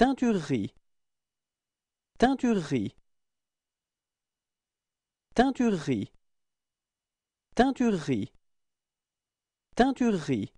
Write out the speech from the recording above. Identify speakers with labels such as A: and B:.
A: Teinturerie Teinturerie Teinturerie Teinturerie Teinturerie